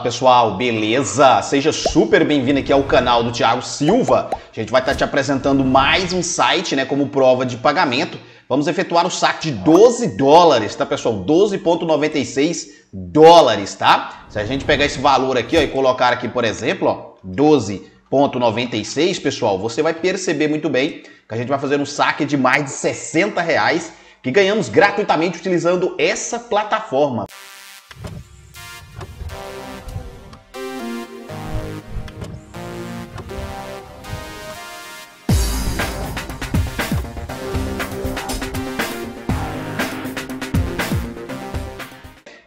Pessoal, beleza? Seja super bem-vindo aqui ao canal do Thiago Silva. A gente vai estar tá te apresentando mais um site, né, como prova de pagamento. Vamos efetuar o saque de 12 dólares, tá, pessoal? 12.96 dólares, tá? Se a gente pegar esse valor aqui, ó, e colocar aqui, por exemplo, ó, 12.96, pessoal, você vai perceber muito bem que a gente vai fazer um saque de mais de 60 reais que ganhamos gratuitamente utilizando essa plataforma.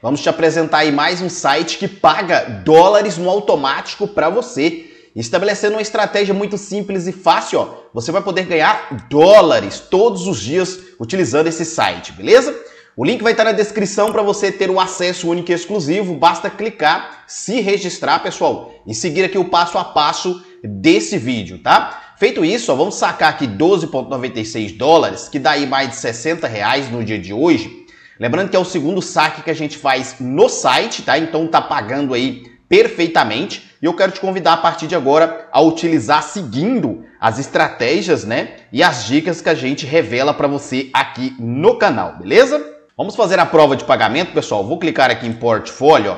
Vamos te apresentar aí mais um site que paga dólares no automático para você. Estabelecendo uma estratégia muito simples e fácil, ó, você vai poder ganhar dólares todos os dias utilizando esse site, beleza? O link vai estar na descrição para você ter o acesso único e exclusivo. Basta clicar, se registrar, pessoal, e seguir aqui o passo a passo desse vídeo, tá? Feito isso, ó, vamos sacar aqui 12,96 dólares, que dá aí mais de 60 reais no dia de hoje Lembrando que é o segundo saque que a gente faz no site, tá? Então tá pagando aí perfeitamente. E eu quero te convidar a partir de agora a utilizar seguindo as estratégias, né? E as dicas que a gente revela para você aqui no canal, beleza? Vamos fazer a prova de pagamento, pessoal. Vou clicar aqui em portfólio, ó.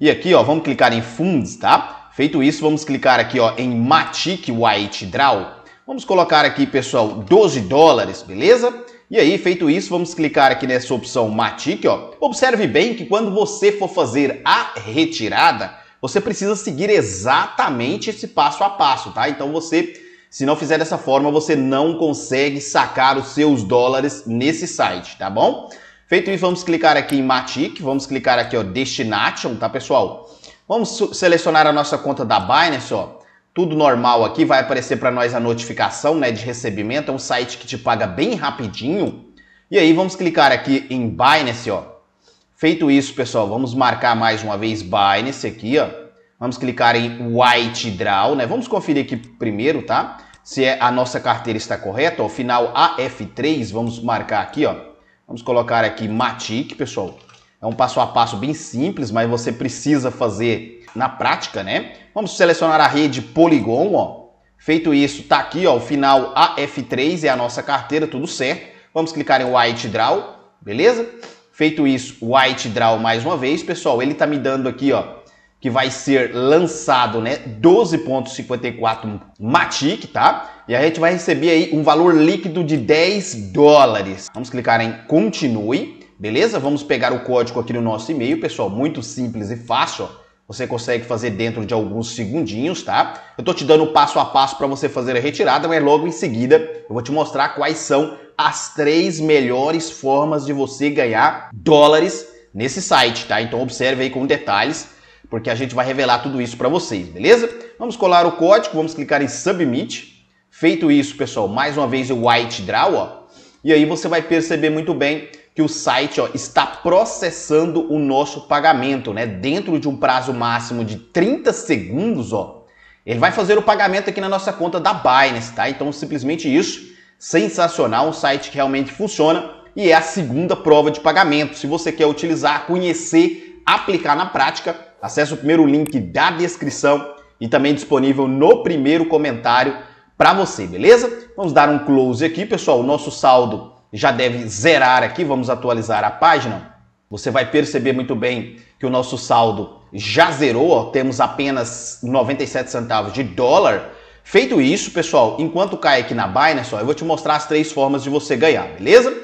E aqui, ó, vamos clicar em fundos, tá? Feito isso, vamos clicar aqui, ó, em Matic White Draw. Vamos colocar aqui, pessoal, 12 dólares, beleza? E aí, feito isso, vamos clicar aqui nessa opção Matic, ó. Observe bem que quando você for fazer a retirada, você precisa seguir exatamente esse passo a passo, tá? Então você, se não fizer dessa forma, você não consegue sacar os seus dólares nesse site, tá bom? Feito isso, vamos clicar aqui em Matic, vamos clicar aqui, ó, Destination, tá, pessoal? Vamos selecionar a nossa conta da Binance, ó tudo normal aqui, vai aparecer para nós a notificação né, de recebimento, é um site que te paga bem rapidinho. E aí vamos clicar aqui em Binance, ó. Feito isso, pessoal, vamos marcar mais uma vez Binance aqui, ó. Vamos clicar em White Draw, né? Vamos conferir aqui primeiro, tá? Se é a nossa carteira está correta, ó, final AF3, vamos marcar aqui, ó. Vamos colocar aqui Matic, pessoal. É um passo a passo bem simples, mas você precisa fazer na prática, né? Vamos selecionar a rede Polygon, ó. Feito isso, tá aqui, ó, o final AF3 é a nossa carteira, tudo certo. Vamos clicar em White Draw, beleza? Feito isso, White Draw mais uma vez, pessoal, ele tá me dando aqui, ó, que vai ser lançado, né, 12.54 Matic, tá? E a gente vai receber aí um valor líquido de 10 dólares. Vamos clicar em Continue, beleza? Vamos pegar o código aqui no nosso e-mail, pessoal, muito simples e fácil, ó você consegue fazer dentro de alguns segundinhos, tá? Eu tô te dando passo a passo para você fazer a retirada, mas logo em seguida eu vou te mostrar quais são as três melhores formas de você ganhar dólares nesse site, tá? Então observe aí com detalhes, porque a gente vai revelar tudo isso para vocês, beleza? Vamos colar o código, vamos clicar em Submit. Feito isso, pessoal, mais uma vez o White Draw, ó. E aí você vai perceber muito bem que o site ó, está processando o nosso pagamento, né? Dentro de um prazo máximo de 30 segundos, ó, ele vai fazer o pagamento aqui na nossa conta da Binance, tá? Então, simplesmente isso, sensacional, um site que realmente funciona e é a segunda prova de pagamento. Se você quer utilizar, conhecer, aplicar na prática, acesse o primeiro link da descrição e também disponível no primeiro comentário para você, beleza? Vamos dar um close aqui, pessoal. O nosso saldo já deve zerar aqui, vamos atualizar a página. Você vai perceber muito bem que o nosso saldo já zerou, ó, temos apenas 97 centavos de dólar. Feito isso, pessoal, enquanto cai aqui na Binance, ó, eu vou te mostrar as três formas de você ganhar, beleza?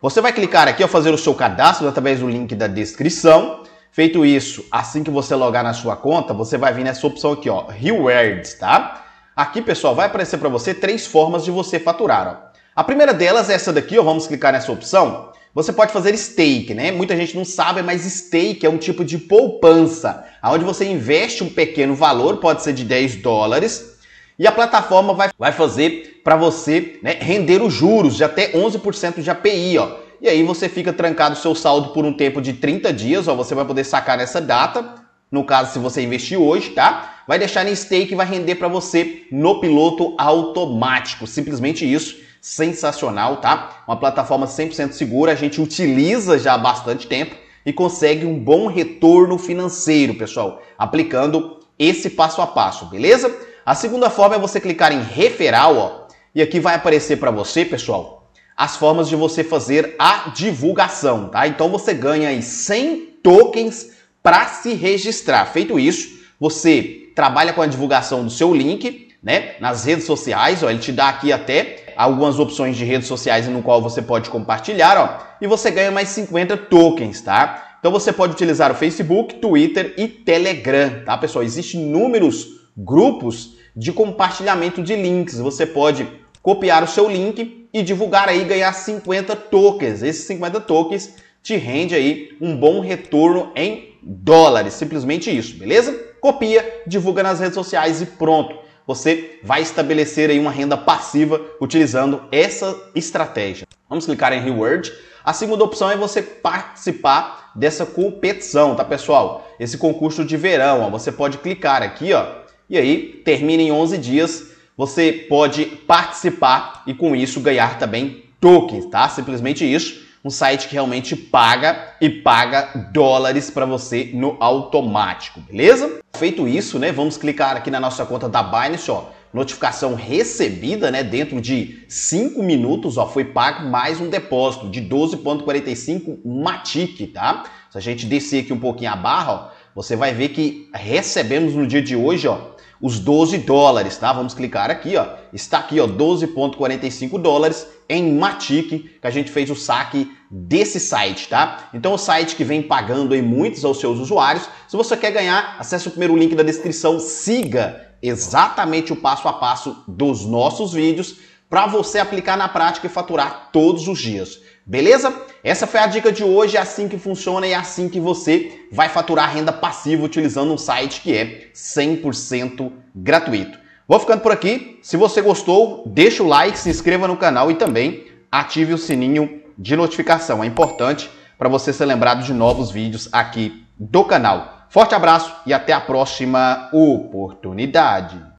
Você vai clicar aqui, ó, fazer o seu cadastro através do link da descrição. Feito isso, assim que você logar na sua conta, você vai vir nessa opção aqui, ó, Rewards, tá? Aqui, pessoal, vai aparecer para você três formas de você faturar, ó. A primeira delas é essa daqui, ó, vamos clicar nessa opção. Você pode fazer stake, né? Muita gente não sabe, mas stake é um tipo de poupança, onde você investe um pequeno valor, pode ser de 10 dólares, e a plataforma vai, vai fazer para você né, render os juros de até 11% de API, ó. E aí você fica trancado o seu saldo por um tempo de 30 dias, ó, você vai poder sacar nessa data, no caso se você investir hoje, tá? Vai deixar em stake e vai render para você no piloto automático, simplesmente isso sensacional, tá? Uma plataforma 100% segura, a gente utiliza já há bastante tempo e consegue um bom retorno financeiro, pessoal, aplicando esse passo a passo, beleza? A segunda forma é você clicar em referral, ó, e aqui vai aparecer para você, pessoal, as formas de você fazer a divulgação, tá? Então você ganha aí 100 tokens para se registrar. Feito isso, você trabalha com a divulgação do seu link né? Nas redes sociais, ó, ele te dá aqui até algumas opções de redes sociais no qual você pode compartilhar, ó, e você ganha mais 50 tokens, tá? Então você pode utilizar o Facebook, Twitter e Telegram, tá, pessoal? Existem inúmeros grupos de compartilhamento de links. Você pode copiar o seu link e divulgar aí ganhar 50 tokens. Esses 50 tokens te rende aí um bom retorno em dólares, simplesmente isso, beleza? Copia, divulga nas redes sociais e pronto você vai estabelecer aí uma renda passiva utilizando essa estratégia. Vamos clicar em Reward. A segunda opção é você participar dessa competição, tá pessoal? Esse concurso de verão, ó, você pode clicar aqui, ó, e aí termina em 11 dias. Você pode participar e com isso ganhar também tokens, tá? Simplesmente isso um site que realmente paga e paga dólares para você no automático, beleza? Feito isso, né, vamos clicar aqui na nossa conta da Binance, ó, notificação recebida, né, dentro de 5 minutos, ó, foi pago mais um depósito de 12.45 Matic, tá? Se a gente descer aqui um pouquinho a barra, ó, você vai ver que recebemos no dia de hoje, ó, os 12 dólares, tá? Vamos clicar aqui, ó. Está aqui, ó, 12.45 dólares em Matic, que a gente fez o saque desse site, tá? Então o site que vem pagando em muitos aos seus usuários. Se você quer ganhar, acesse o primeiro link da descrição, siga exatamente o passo a passo dos nossos vídeos para você aplicar na prática e faturar todos os dias. Beleza? Essa foi a dica de hoje, é assim que funciona e é assim que você vai faturar renda passiva utilizando um site que é 100% gratuito. Vou ficando por aqui. Se você gostou, deixa o like, se inscreva no canal e também ative o sininho de notificação. É importante para você ser lembrado de novos vídeos aqui do canal. Forte abraço e até a próxima oportunidade.